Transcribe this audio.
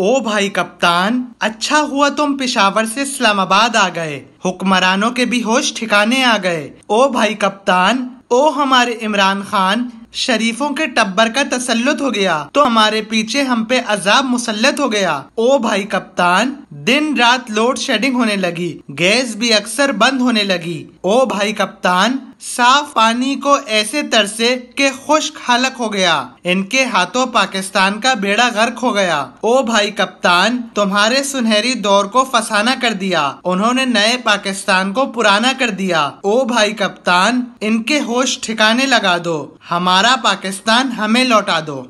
ओ भाई कप्तान अच्छा हुआ तुम पिशावर से इस्लामाबाद आ गए हुक्मरानों के भी होश ठिकाने आ गए ओ भाई कप्तान ओ हमारे इमरान खान शरीफों के टब्बर का तसल्लुत हो गया तो हमारे पीछे हम पे अजाब मुसलत हो गया ओ भाई कप्तान दिन रात लोड शेडिंग होने लगी गैस भी अक्सर बंद होने लगी ओ भाई कप्तान साफ पानी को ऐसे तरसे के खुश्क हलक हो गया इनके हाथों पाकिस्तान का बेड़ा गर्क हो गया ओ भाई कप्तान तुम्हारे सुनहरी दौर को फसाना कर दिया उन्होंने नए पाकिस्तान को पुराना कर दिया ओ भाई कप्तान इनके होश ठिकाने लगा दो हमारा पाकिस्तान हमें लौटा दो